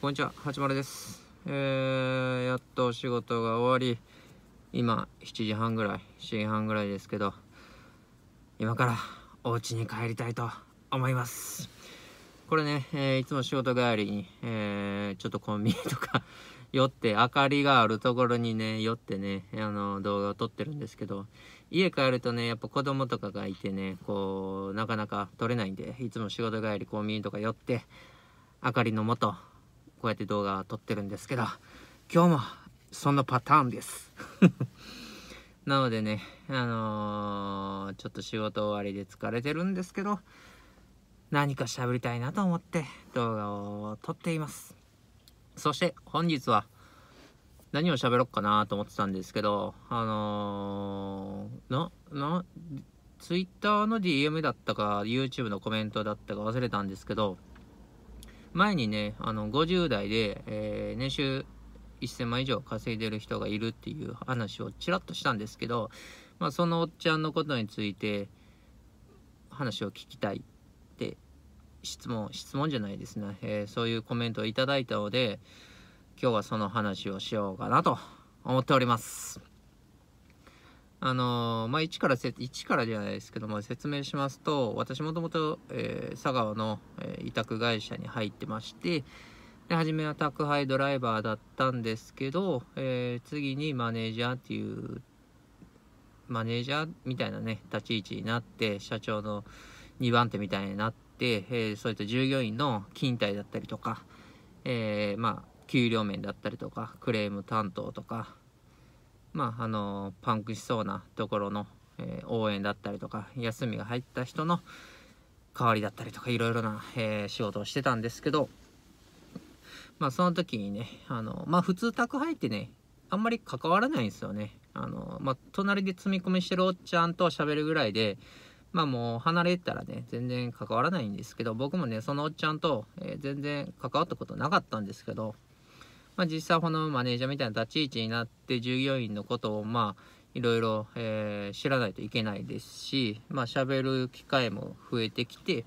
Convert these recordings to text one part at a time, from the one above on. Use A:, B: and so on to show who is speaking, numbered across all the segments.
A: こんにちは、はちまるです。えー、やっとお仕事が終わり、今、7時半ぐらい、7時半ぐらいですけど、今からお家に帰りたいと思います。これね、えー、いつも仕事帰りに、えー、ちょっとコンビニとか 寄って、明かりがあるところにね、寄ってね、あの、動画を撮ってるんですけど、家帰るとね、やっぱ子供とかがいてね、こう、なかなか撮れないんで、いつも仕事帰りコンビニとか寄って、明かりのもと、こうやって動画を撮ってるんですけど、今日もそのパターンです。なのでね、あのー、ちょっと仕事終わりで疲れてるんですけど、何か喋りたいなと思って動画を撮っています。そして本日は何を喋ろうかなと思ってたんですけど、あのー、のな、Twitter の DM だったか、YouTube のコメントだったか忘れたんですけど、前にね、あの、50代で、えー、年収1000万以上稼いでる人がいるっていう話をちらっとしたんですけど、まあ、そのおっちゃんのことについて、話を聞きたいって質問質問じゃないですね、えー、そういうコメントをいただいたので今日はその話をしようかなと思っております。あのー、まあ、一からせ、一からじゃないですけども、説明しますと、私もともと、えー、佐川の、えー、委託会社に入ってまして、で、初めは宅配ドライバーだったんですけど、え次にマネージャーっていう、マネージャーみたいなね、立ち位置になって、社長の2番手みたいになって、えそういった従業員の勤怠だったりとか、えまあ、給料面だったりとか、クレーム担当とか、まあ、あのパンクしそうなところの、えー、応援だったりとか休みが入った人の代わりだったりとかいろいろな、えー、仕事をしてたんですけど、まあ、その時にねあの、まあ、普通宅配ってねあんまり関わらないんですよね。あのまあ、隣で積み込みしてるおっちゃんと喋るぐらいで、まあもう離れたらね、全然関わらないんですけど、僕もね、そのおっちゃんと、えー、全然関わったことなかったんですけど、まあ、実際このマネージャーみたいな立ち位置になって従業員のことをまあいろいろ、えー、知らないといけないですしまあ喋る機会も増えてきて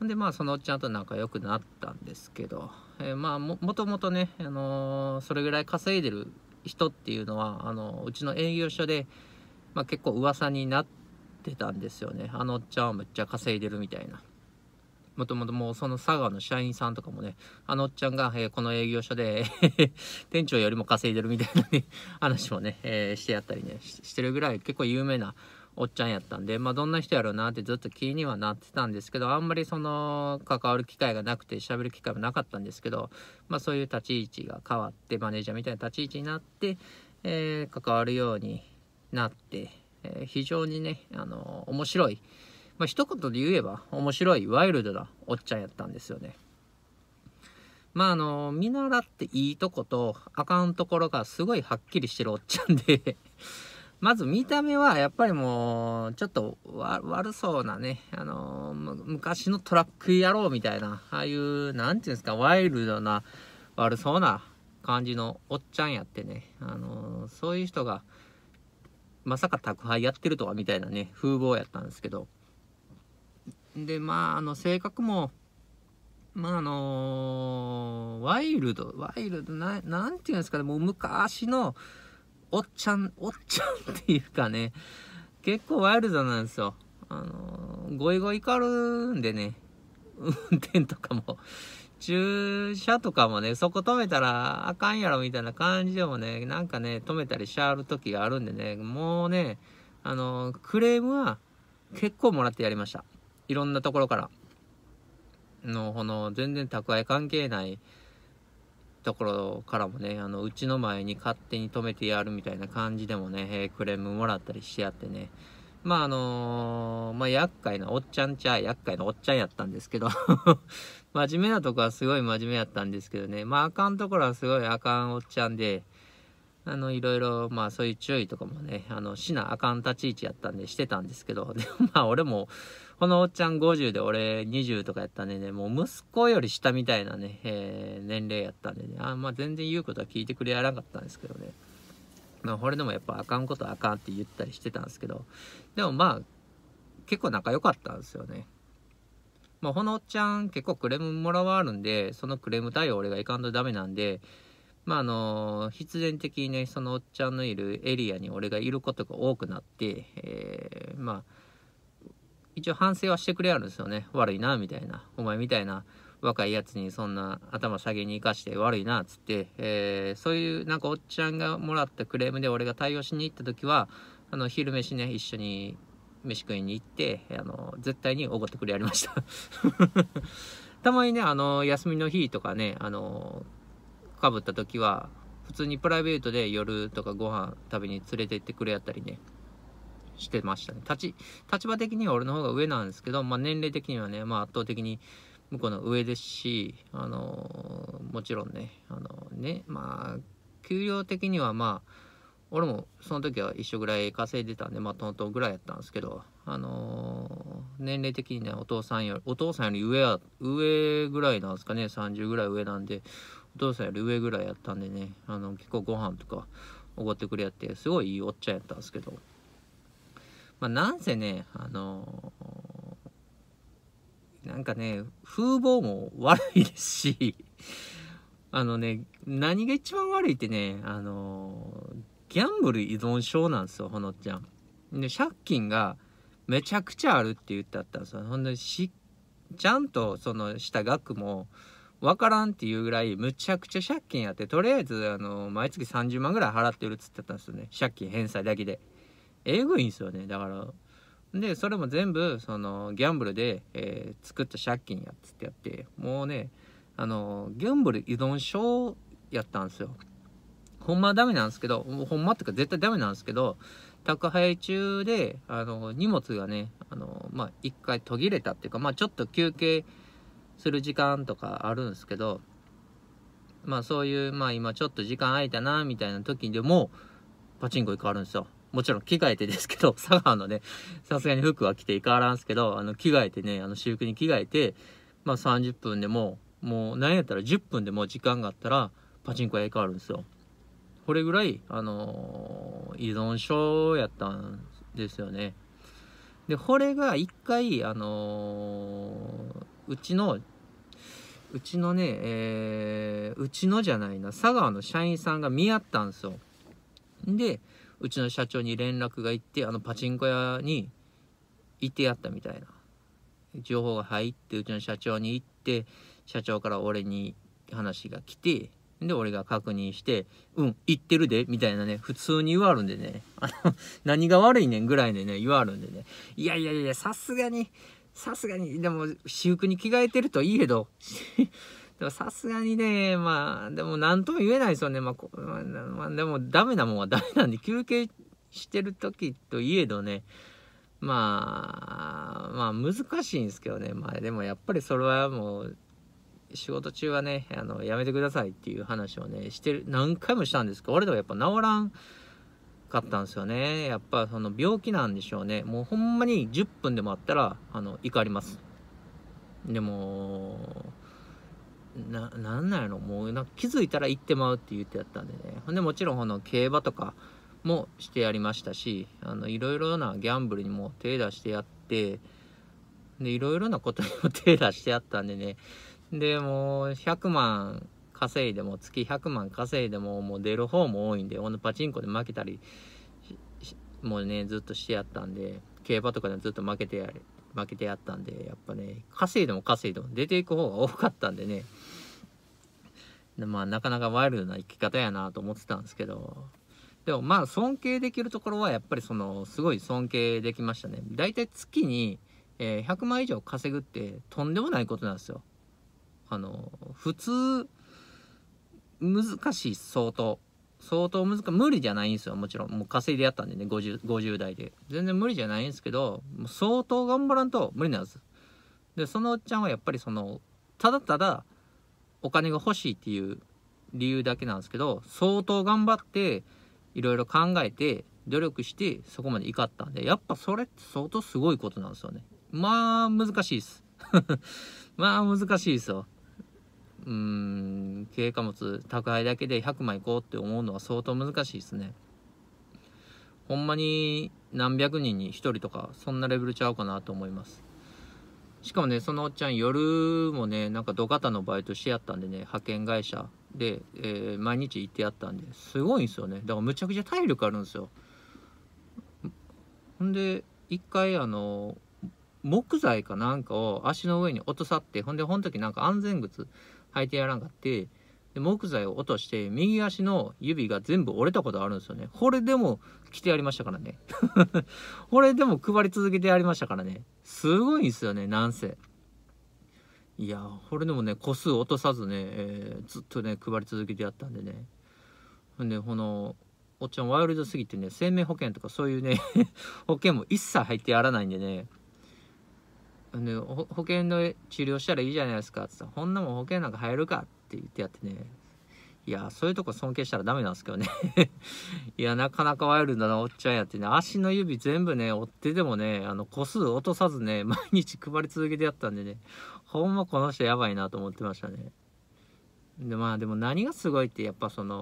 A: でまあそのおっちゃんと仲良くなったんですけど、えー、まあもともとね、あのー、それぐらい稼いでる人っていうのはあのうちの営業所で、まあ、結構噂になってたんですよねあのおっちゃんはむっちゃ稼いでるみたいな。もともともうその佐賀の社員さんとかもね、あのおっちゃんが、えー、この営業所で 店長よりも稼いでるみたいな、話もね、えー、してやったりねし、してるぐらい結構有名なおっちゃんやったんで、まあどんな人やろうなってずっと気にはなってたんですけど、あんまりその関わる機会がなくて喋る機会もなかったんですけど、まあそういう立ち位置が変わって、マネージャーみたいな立ち位置になって、えー、関わるようになって、え非常にね、あの面白い、まあ、一言で言えば、面白い、ワイルドなおっちゃんやったんですよね。まあ、あの、見習っていいとこと、あかんところがすごいはっきりしてるおっちゃんで まず見た目はやっぱりもう、ちょっと悪そうなね、あの、昔のトラック野郎みたいな、ああいう、なんていうんですか、ワイルドな、悪そうな感じのおっちゃんやってね、あの、そういう人が、まさか宅配やってるとはみたいなね、風貌やったんですけど、でまああの性格もまああのー、ワイルドワイルドななんていうんですかねもう昔のおっちゃんおっちゃんっていうかね結構ワイルドなんですよあのー、ゴイゴイ怒るんでね運転とかも駐車とかもね、そこ止めたらあかんやろみたいな感じでもね、なんかね、止めたりしゃる時があるんでね、もうね、あの、クレームは結構もらってやりました。いろんなところからのこの全然蓄え関係ないところからもねあのうちの前に勝手に止めてやるみたいな感じでもね、えー、クレームもらったりしてやってねまああのー、まあ厄介なおっちゃんちゃ厄介なおっちゃんやったんですけど 真面目なとこはすごい真面目やったんですけどねまああかんところはすごいあかんおっちゃんであのいろいろまあそういう注意とかもねあのしなあかん立ち位置やったんでしてたんですけどでもまあ俺もこのおっちゃん50で俺20とかやったんでね、もう息子より下みたいなね、えー、年齢やったんでね、あまあ全然言うことは聞いてくれやらなかったんですけどね。まあこれでもやっぱあかんことあかんって言ったりしてたんですけど、でもまあ結構仲良かったんですよね。まあこのおっちゃん結構クレームもらわあるんで、そのクレーム対応俺がいかんとダメなんで、まああの必然的にねそのおっちゃんのいるエリアに俺がいることが多くなって、えー、まあ一応反省はしてくれあるんですよね悪いなみたいなお前みたいな若いやつにそんな頭下げに生かして悪いなっつって、えー、そういうなんかおっちゃんがもらったクレームで俺が対応しに行った時はあの昼飯ね一緒に飯食いに行ってあの絶対におごってくれやりました たまにねあの休みの日とかねあのかぶった時は普通にプライベートで夜とかご飯食べに連れて行ってくれやったりねしてましたね。立ち、立場的には俺の方が上なんですけど、まあ、年齢的にはね、まあ、圧倒的に向こうの上ですし、あのー、もちろんね、あのー、ね、まあ、給料的にはまあ、俺もその時は一緒ぐらい稼いでたんで、まあ、トントンぐらいやったんですけど、あのー、年齢的にね、お父さんより、お父さんより上や、上ぐらいなんですかね、30ぐらい上なんで、お父さんより上ぐらいやったんでね、あの、結構ご飯とかおごってくれやって、すごいいいおっちゃんやったんですけど、まあ、なんせね、あのー、なんかね、風貌も悪いですし、あのね、何が一番悪いってね、あのー、ギャンブル依存症なんですよ、ほのちゃん。で、借金がめちゃくちゃあるって言ってあったんですよ。ほんで、し、ちゃんとそのした額も、わからんっていうぐらいむちゃくちゃ借金やってとりあえずあの毎月30万ぐらい払ってるっつってたんですよね借金返済だけでえぐいんですよねだからでそれも全部そのギャンブルで、えー、作った借金やっつってやってもうねあのギャンブル依存症やったんですよほんまはダメなんですけどほんまってか絶対ダメなんですけど宅配中であの荷物がねあのまあ一回途切れたっていうかまあちょっと休憩する時間とかあるんですけどまあそういうまあ今ちょっと時間空いたなみたいな時でもパチンコ行くあるんですよもちろん着替えてですけど、佐 川のね、さすがに服は着ていかわらんすけど、あの、着替えてね、あの、私服に着替えて、まあ30分でも、もう、なんやったら10分でも時間があったら、パチンコ屋へ変わるんですよ。これぐらい、あのー、依存症やったんですよね。で、これが一回、あのー、うちの、うちのね、えー、うちのじゃないな、佐川の社員さんが見合ったんですよ。で、うちの社長に連絡がいってあのパチンコ屋に行ってやったみたいな情報が入ってうちの社長に行って社長から俺に話が来てで俺が確認して「うん行ってるで」みたいなね普通に言わるんでねあの何が悪いねんぐらいでね言わるんでねいやいやいやさすがにさすがにでも私服に着替えてるといいけどでもさすがにね、まあ、でも何とも言えないですよね。まあ、まあ、でもダメなもんはダメなんで、休憩してる時といえどね、まあ、まあ難しいんですけどね。まあでもやっぱりそれはもう、仕事中はね、あの、やめてくださいっていう話をね、してる、何回もしたんですけど、俺でもやっぱ治らんかったんですよね。やっぱその病気なんでしょうね。もうほんまに10分でもあったら、あの、怒ります。でも、ななんなんやろもうなんか気づいたら行ってまうって言ってやったんでねほんでもちろんこの競馬とかもしてやりましたしあのいろいろなギャンブルにも手出してやってでいろいろなことにも手出してやったんでねでもう100万稼いでも月100万稼いでももう出る方も多いんでほんでパチンコで負けたりもうねずっとしてやったんで競馬とかでずっと負けてやれ負けてやったんでやっぱね稼いでも稼いでも出ていく方が多かったんでねまあなかなかワイルドな生き方やなと思ってたんですけどでもまあ尊敬できるところはやっぱりそのすごい尊敬できましたねだいたい月に、え100万以上稼ぐってとんでもないことなんですよあの普通難しい相当相当難しい無理じゃないんですよもちろんもう稼いでやったんでね 50, 50代で全然無理じゃないんですけどもう相当頑張らんと無理なんですでそのおっちゃんはやっぱりそのただただお金が欲しいっていう理由だけなんですけど相当頑張っていろいろ考えて努力してそこまで怒ったんでやっぱそれって相当すごいことなんですよねまあ難しいです まあ難しいですようん軽貨物宅配だけで100枚こうって思うのは相当難しいですねほんまに何百人に1人とかそんなレベルちゃうかなと思いますしかもねそのおっちゃん夜もねなんか土方のバイトしてやったんでね派遣会社で、えー、毎日行ってやったんですごいんですよねだからむちゃくちゃ体力あるんですよほんで一回あの木材かなんかを足の上に落とさってほんでほん時なんか安全靴履いてやらんかってで木材を落として右足の指が全部折れたことあるんですよねこれでも着てやりましたからね これでも配り続けてやりましたからねすごいんですよねなんせいやこれでもね個数落とさずね、えー、ずっとね配り続けてやったんでねほんでこのおっちゃんワイルドすぎてね生命保険とかそういうね 保険も一切入ってやらないんでねの保険の治療したらいいじゃないですかってったほんなもん保険なんか入るかって言ってやってね。いや、そういうとこ尊敬したらダメなんですけどね いや、なかなかワイルドなおっちゃんやってね、足の指全部ね、折ってでもね、あの、個数落とさずね、毎日配り続けてやったんでね、ほんまこの人やばいなと思ってましたね。で、まあでも何がすごいって、やっぱその、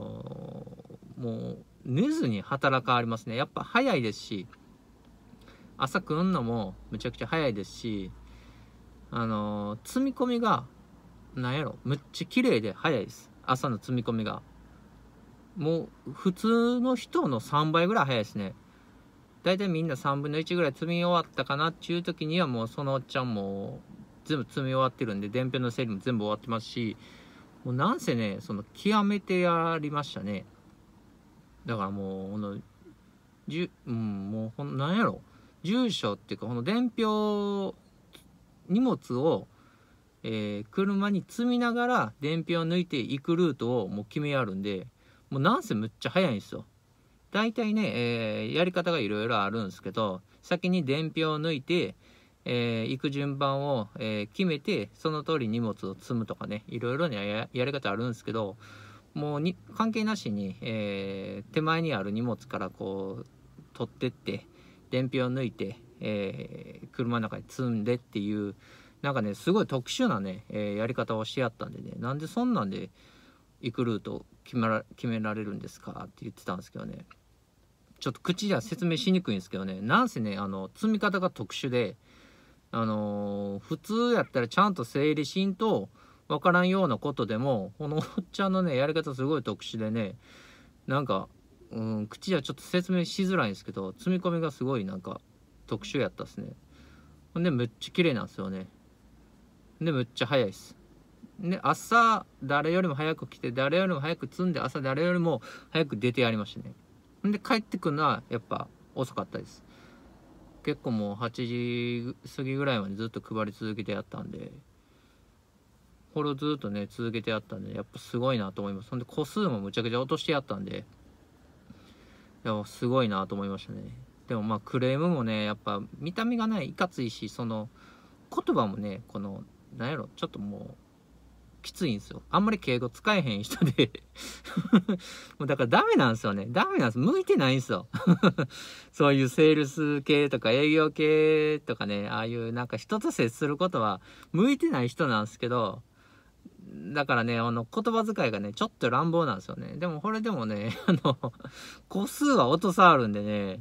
A: もう、寝ずに働かありますね。やっぱ早いですし、朝食うんのもむちゃくちゃ早いですしあの積み込みがなんやろむっちゃ綺麗で早いです朝の積み込みがもう普通の人の3倍ぐらい早いですね大体みんな3分の1ぐらい積み終わったかなっていう時にはもうそのおっちゃんも全部積み終わってるんで伝票の整理も全部終わってますしもうなんせねその極めてやりましたねだからもう、うん、もうほんなんやろ住所っていうかこの伝票荷物を、えー、車に積みながら伝票を抜いていくルートをもう決めやるんでもうなんせむっちゃ早いんですよ。大体ね、えー、やり方がいろいろあるんですけど先に伝票を抜いて、えー、行く順番を、えー、決めてその通り荷物を積むとかねいろいろねやり方あるんですけどもうに関係なしに、えー、手前にある荷物からこう取ってって伝票抜いて、えー、車の中に積んでっていうなんかねすごい特殊なね、えやり方をしてやったんでねなんでそんなんで行くルート決めら決められるんですかって言ってたんですけどねちょっと口じゃ説明しにくいんですけどねなんせねあの積み方が特殊であのー、普通やったらちゃんと整理しんと分からんようなことでもこのおっちゃんのねやり方すごい特殊でねなんかうん、口じゃちょっと説明しづらいんですけど積み込みがすごいなんか特殊やったっすねほんでむっちゃ綺麗なんですよねでむっちゃ早いっすで朝誰よりも早く来て誰よりも早く積んで朝誰よりも早く出てやりましたねほんで帰ってくるのはやっぱ遅かったです結構もう8時過ぎぐらいまでずっと配り続けてやったんでこれをずっとね続けてやったんでやっぱすごいなと思いますほんで個数もむちゃくちゃ落としてやったんでいやすごいなと思いましたねでもまあクレームもねやっぱ見た目がねいかついしその言葉もねこのなんやろちょっともうきついんですよあんまり敬語使えへん人で もうだからダメなんですよねダメなんです向いてないんですよ そういうセールス系とか営業系とかねああいうなんか人と接することは向いてない人なんですけどだからね、あの、言葉遣いがね、ちょっと乱暴なんですよね。でも、これでもね、あの、個数は音差あるんでね、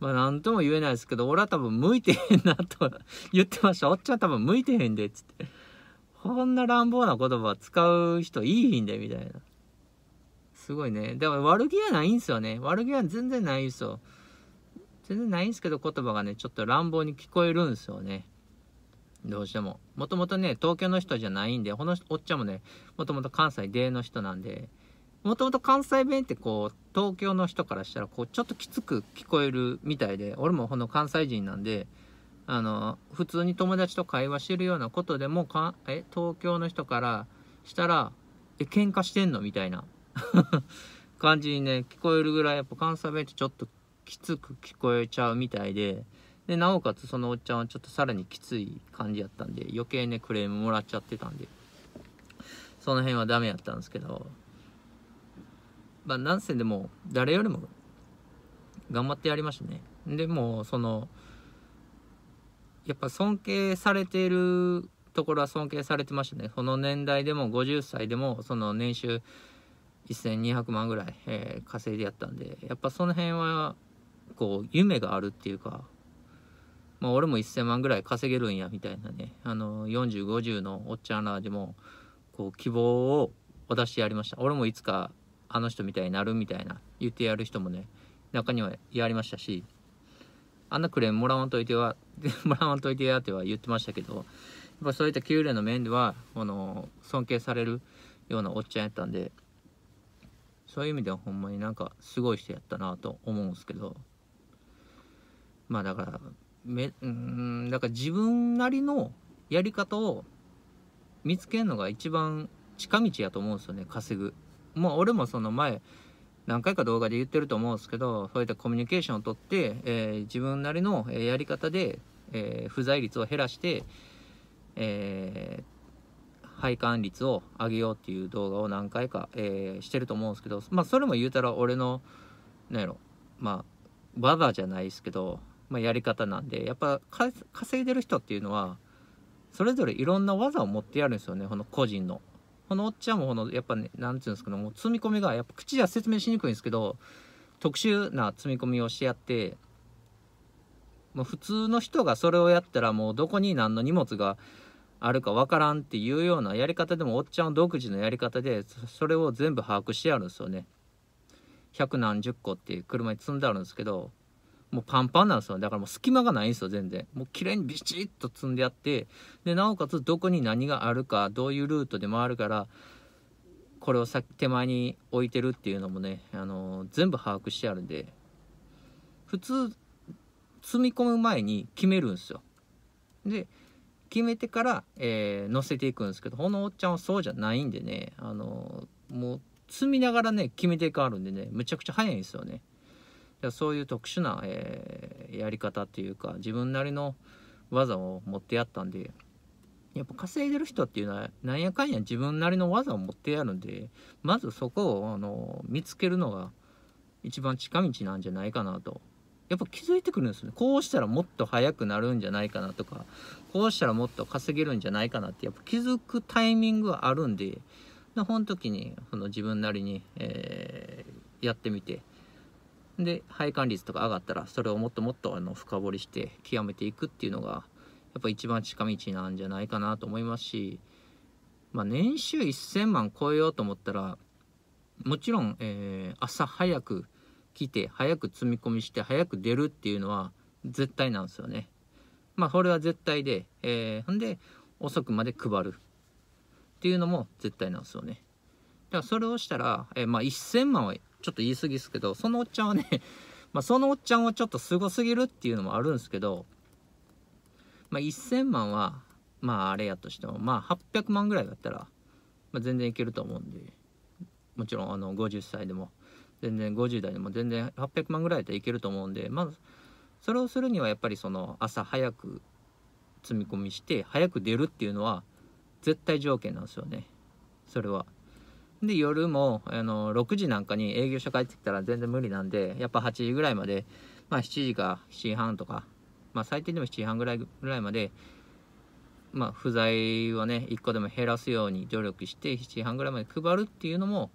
A: まあ、なんとも言えないですけど、俺は多分向いてへんなと 言ってました。おっちゃん多分向いてへんで、つって。こんな乱暴な言葉使う人いいひんで、みたいな。すごいね。でも、悪気はないんですよね。悪気は全然ないですよ。全然ないんですけど、言葉がね、ちょっと乱暴に聞こえるんですよね。どうしても。もともとね、東京の人じゃないんで、このおっちゃんもね、もともと関西での人なんで、もともと関西弁ってこう、東京の人からしたら、こう、ちょっときつく聞こえるみたいで、俺もこの関西人なんで、あの、普通に友達と会話してるようなことでも、かえ、東京の人からしたら、え、喧嘩してんのみたいな 感じにね、聞こえるぐらい、やっぱ関西弁ってちょっときつく聞こえちゃうみたいで、でなおかつそのおっちゃんはちょっとさらにきつい感じやったんで余計ねクレームもらっちゃってたんでその辺はダメやったんですけどまあなんせでも誰よりも頑張ってやりましたねでもそのやっぱ尊敬されているところは尊敬されてましたねこの年代でも50歳でもその年収1200万ぐらい、えー、稼いでやったんでやっぱその辺はこう夢があるっていうかまあ、俺も1000万ぐらい稼げるんやみたいなねあの4050のおっちゃんらでもこう希望を出してやりました俺もいつかあの人みたいになるみたいな言ってやる人もね中にはやりましたしあんなクレームもらわんといては もらわんといてやっては言ってましたけどやっぱそういった給料の面ではこの尊敬されるようなおっちゃんやったんでそういう意味ではほんまになんかすごい人やったなと思うんですけどまあだからめうんだから自分なりのやり方を見つけるのが一番近道やと思うんですよね稼ぐ。まあ俺もその前何回か動画で言ってると思うんですけどそういったコミュニケーションをとって、えー、自分なりのやり方で、えー、不在率を減らして、えー、配管率を上げようっていう動画を何回か、えー、してると思うんですけどまあそれも言うたら俺の何やろまあババじゃないですけどまあ、やり方なんでやっぱ稼いでる人っていうのはそれぞれいろんな技を持ってやるんですよねこの個人の。このおっちゃんもこのやっぱね何て言うんですかね。もう積み込みがやっぱ口では説明しにくいんですけど特殊な積み込みをしてやってもう普通の人がそれをやったらもうどこに何の荷物があるか分からんっていうようなやり方でもおっちゃん独自のやり方でそれを全部把握してあるんですよね。百何十個っていう車に積んであるんですけどもうパンパンなんですよ。だからもう隙間がないんですよ、全然。もう綺麗にビチッと積んであって、で、なおかつどこに何があるか、どういうルートで回るから、これを先手前に置いてるっていうのもね、あのー、全部把握してあるんで、普通、積み込む前に決めるんですよ。で、決めてから、えー、乗せていくんですけど、このおっちゃんはそうじゃないんでね、あのー、もう、積みながらね、決めていくあるんでね、むちゃくちゃ早いんですよね。そういう特殊な、えー、やり方っていうか自分なりの技を持ってやったんでやっぱ稼いでる人っていうのはなんやかんや自分なりの技を持ってやるんでまずそこをあの見つけるのが一番近道なんじゃないかなとやっぱ気づいてくるんですよねこうしたらもっと速くなるんじゃないかなとかこうしたらもっと稼げるんじゃないかなってやっぱ気づくタイミングはあるんででこの時にその自分なりに、えー、やってみてで配管率とか上がったらそれをもっともっとあの深掘りして極めていくっていうのがやっぱ一番近道なんじゃないかなと思いますし、まあ、年収1000万超えようと思ったらもちろん、えー、朝早く来て早く積み込みして早く出るっていうのは絶対なんですよね。まあこれは絶対で、えー、ほんで遅くまで配るっていうのも絶対なんですよね。だからそれをしたら、えー、まあ1000万はちょっと言い過ぎですけど、そのおっちゃんはね、まあ、そのおっちゃんはちょっとすごすぎるっていうのもあるんですけど、まあ、1000万は、まあ、あれやとしても、まあ、800万ぐらいだったら、まあ、全然いけると思うんで、もちろん、あの、50歳でも、全然50代でも全然800万ぐらいでいけると思うんでまあそれをするにはやっぱりその朝早く積み込みして早く出るっていうのは絶対条件なんですよねそれはで夜もあの6時なんかに営業所帰ってきたら全然無理なんでやっぱ8時ぐらいまで、まあ、7時か7時半とか、まあ、最低でも7時半ぐらいぐらいまで、まあ、不在はね1個でも減らすように努力して7時半ぐらいまで配るっていうのも、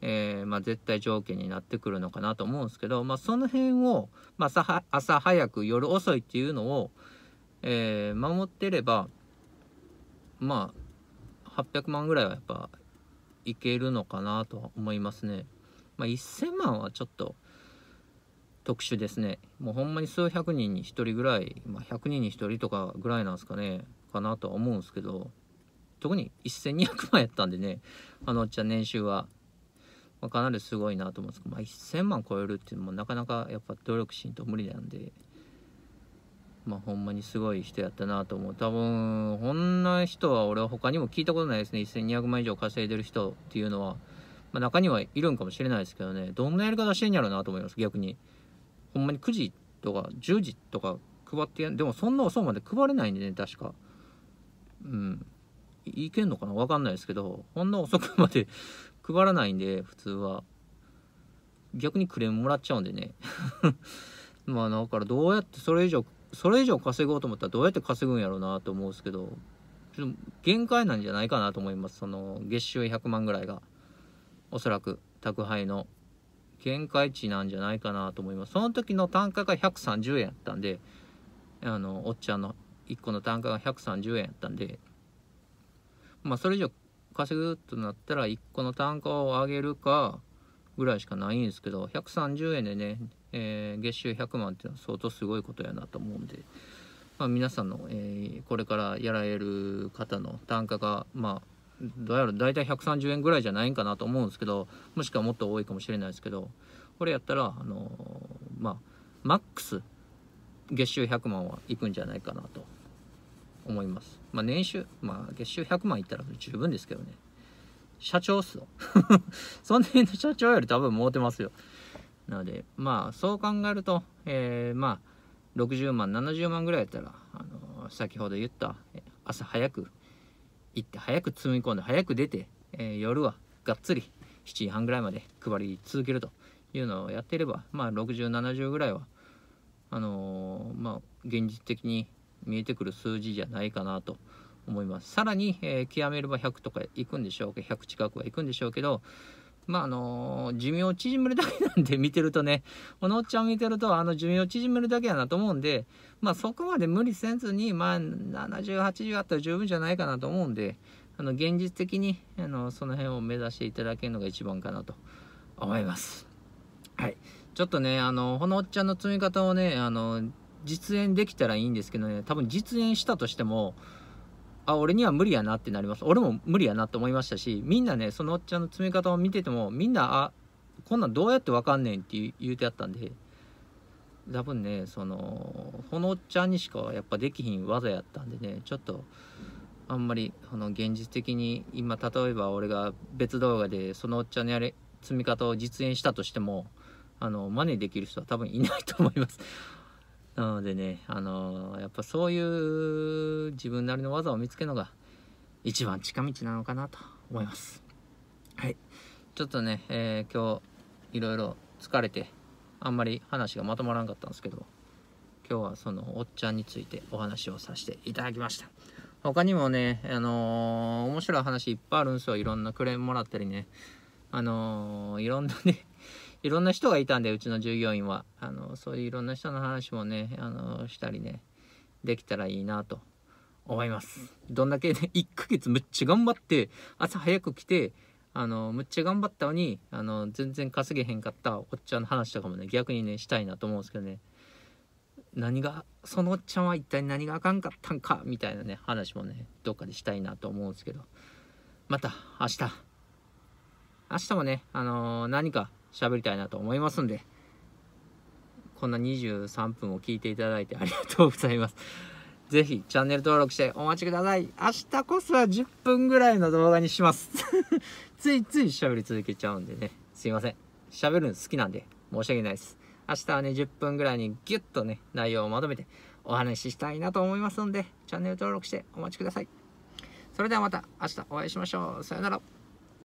A: えー、まあ、絶対条件になってくるのかなと思うんですけど、まあ、その辺を、まあ、朝早く夜遅いっていうのを、えー、守ってればまあ800万ぐらいはやっぱいけるのかなとは思いますね。まあ、1000万はちょっと特殊ですね。もうほんまに数百人に1人ぐらい、まあ、100人に1人とかぐらいなんですかね、かなとは思うんですけど、特に1200万やったんでね、あのおっちゃん年収は、まあ、かなりすごいなと思うんですけど、まあ、1000万超えるっていうのもなかなかやっぱ努力しんと無理なんで、まあ、ほんまにすごい人やったなと思う多分こんな人は俺は他にも聞いたことないですね1200万以上稼いでる人っていうのは、まあ、中にはいるんかもしれないですけどねどんなやり方してんやろうなと思います逆にほんまに9時とか10時とか配ってでもそんな遅いまで配れないんでね確かうんいけんのかな分かんないですけどほんな遅くまで配らないんで普通は逆にクレームもらっちゃうんでね まあだからどうやってそれ以上それ以上稼ごうと思ったらどうやって稼ぐんやろうなと思うんですけどちょっと限界なんじゃないかなと思いますその月収100万ぐらいがおそらく宅配の限界値なんじゃないかなと思いますその時の単価が130円やったんであのおっちゃんの1個の単価が130円やったんでまあそれ以上稼ぐとなったら1個の単価を上げるかぐらいしかないんですけど130円でねえー、月収100万っていうのは相当すごいことやなと思うんで、まあ、皆さんの、えー、これからやられる方の単価がまあどうやろ大体130円ぐらいじゃないんかなと思うんですけどもしくはもっと多いかもしれないですけどこれやったらあのー、まあマックス月収100万はいくんじゃないかなと思います。まあ、年収、まあ、月収100万いったら十分ですけどね。社長っすよ。その辺の社長より多分儲てますよ。なので、まあ、そう考えると、えー、まあ、60万、70万ぐらいやったら、あのー、先ほど言った、朝早く行って、早く積み込んで、早く出て、えー、夜はがっつり7時半ぐらいまで配り続けるというのをやっていれば、まあ、60、70ぐらいは、あのー、まあ、現実的に見えてくる数字じゃないかなと思います。さらに、えー、極めれば100とか行くんでしょうけど、100近くは行くんでしょうけど、まああのー、寿命を縮めるだけなんで見てるとね、このおっちゃんを見てると、あの寿命を縮めるだけやなと思うんで、まあそこまで無理せずに、まあ70、80あったら十分じゃないかなと思うんで、あの現実的にあのその辺を目指していただけるのが一番かなと思います。はい。ちょっとね、あの、このおっちゃんの積み方をね、あの、実演できたらいいんですけどね、多分実演したとしても、あ俺には無理やなってなります俺も無理やなって思いましたしみんなねそのおっちゃんの詰め方を見ててもみんなあこんなんどうやって分かんねんって言うてやったんで多分ねそのこのおっちゃんにしかやっぱできひん技やったんでねちょっとあんまりこの現実的に今例えば俺が別動画でそのおっちゃんのやれ積み方を実演したとしてもあの真似できる人は多分いないと思いますなのでね、あのー、やっぱそういう自分なりの技を見つけるのが一番近道なのかなと思います。はい。ちょっとね、えー、今日いろいろ疲れて、あんまり話がまとまらんかったんですけど、今日はそのおっちゃんについてお話をさせていただきました。他にもね、あのー、面白い話いっぱいあるんですよ。いろんなクレームもらったりね。あのー、いろんなね、いろんな人がいたんで、うちの従業員は。あの、そういういろんな人の話もね、あの、したりね、できたらいいなと思います。どんだけね、1 ヶ月むっちゃ頑張って、朝早く来て、あの、むっちゃ頑張ったのに、あの、全然稼げへんかったおっちゃんの話とかもね、逆にね、したいなと思うんですけどね。何がそのおっちゃんは一体何があかんかったんかみたいなね話もねどっかでしたいなと思うんですけどまた明日明日もねあのー、何か喋りたいなと思いますんでこんな23分を聞いていただいてありがとうございます。ぜひチャンネル登録してお待ちください。明日こそは10分ぐらいの動画にします。ついつい喋り続けちゃうんでね。すいません。喋るの好きなんで申し訳ないです。明日はね、10分ぐらいにギュッとね、内容をまとめてお話ししたいなと思いますので、チャンネル登録してお待ちください。それではまた明日お会いしましょう。さよなら。